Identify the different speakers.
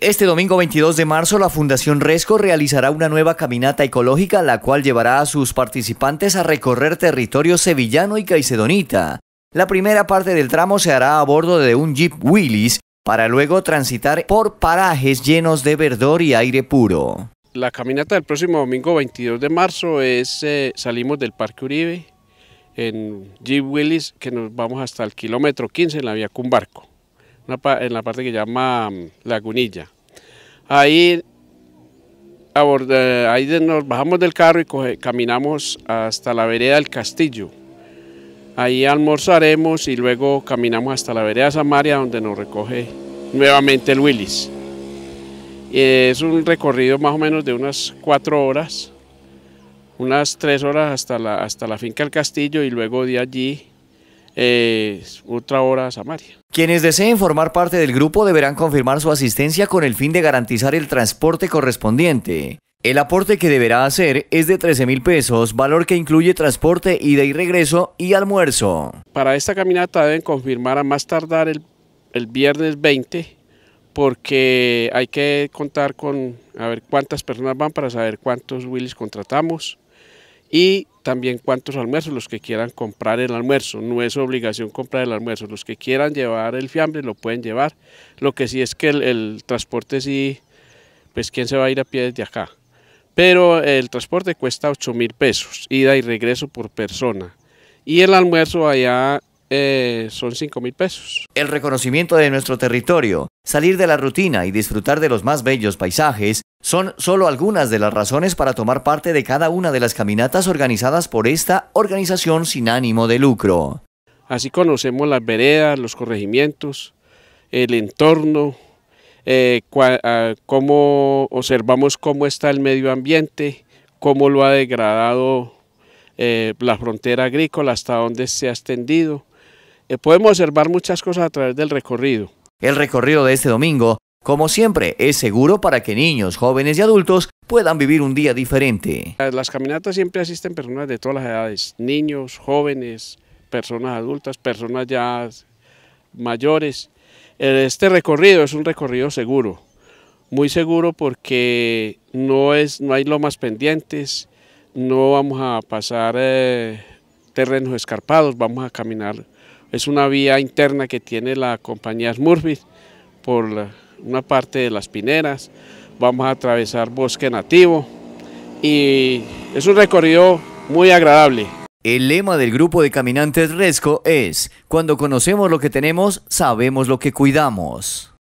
Speaker 1: Este domingo 22 de marzo la Fundación Resco realizará una nueva caminata ecológica la cual llevará a sus participantes a recorrer territorio sevillano y caicedonita. La primera parte del tramo se hará a bordo de un Jeep Willys para luego transitar por parajes llenos de verdor y aire puro.
Speaker 2: La caminata del próximo domingo 22 de marzo es eh, salimos del Parque Uribe en Jeep Willys que nos vamos hasta el kilómetro 15 en la vía Cumbarco en la parte que llama mm, Lagunilla. Ahí, eh, nos bajamos del carro y caminamos hasta la vereda del castillo. Ahí almorzaremos y luego caminamos hasta la vereda Samaria donde nos recoge nuevamente el Willis. Es un recorrido más o menos de unas cuatro horas, unas tres horas hasta la, hasta la finca del castillo y luego de allí es otra hora a Samaria.
Speaker 1: Quienes deseen formar parte del grupo deberán confirmar su asistencia con el fin de garantizar el transporte correspondiente. El aporte que deberá hacer es de 13 mil pesos, valor que incluye transporte, ida y regreso y almuerzo. Para esta caminata deben confirmar a más tardar
Speaker 2: el, viernes 20 porque hay que contar con a ver cuántas personas van para saber cuántos Willis contratamos y también cuántos almuerzos los que quieran comprar el almuerzo. No es obligación comprar el almuerzo. Los que quieran llevar el fiambre lo pueden llevar. Lo que sí es que el, transporte sí, pues quién se va a ir a pie desde acá. Pero el transporte cuesta 8 mil pesos, ida y regreso por
Speaker 1: persona.
Speaker 2: Y el almuerzo allá eh, son 5 mil pesos.
Speaker 1: El reconocimiento de nuestro territorio, salir de la rutina y disfrutar de los más bellos paisajes son solo algunas de las razones para tomar parte de cada una de las caminatas organizadas por esta organización sin ánimo de lucro.
Speaker 2: Así conocemos las veredas, los corregimientos, el entorno, eh, ah, cómo observamos cómo está el medio ambiente, cómo lo ha degradado eh, la frontera agrícola, hasta dónde se ha extendido, eh, podemos observar muchas cosas a través
Speaker 1: del recorrido. El recorrido de este domingo, como siempre, es seguro para que niños, jóvenes y adultos puedan vivir un día diferente.
Speaker 2: Las caminatas siempre asisten personas de todas las edades, niños, jóvenes, personas adultas, personas ya mayores. Eh, este recorrido es un recorrido seguro, muy seguro porque no, es, no hay lomas pendientes, no vamos a pasar eh, terrenos escarpados, vamos a caminar es una vía interna que tiene la compañía Smurfit por una parte de las pineras. Vamos a atravesar
Speaker 1: bosque nativo y es un recorrido muy agradable. El lema del grupo de caminantes Resco es, cuando conocemos lo que tenemos, sabemos lo que cuidamos.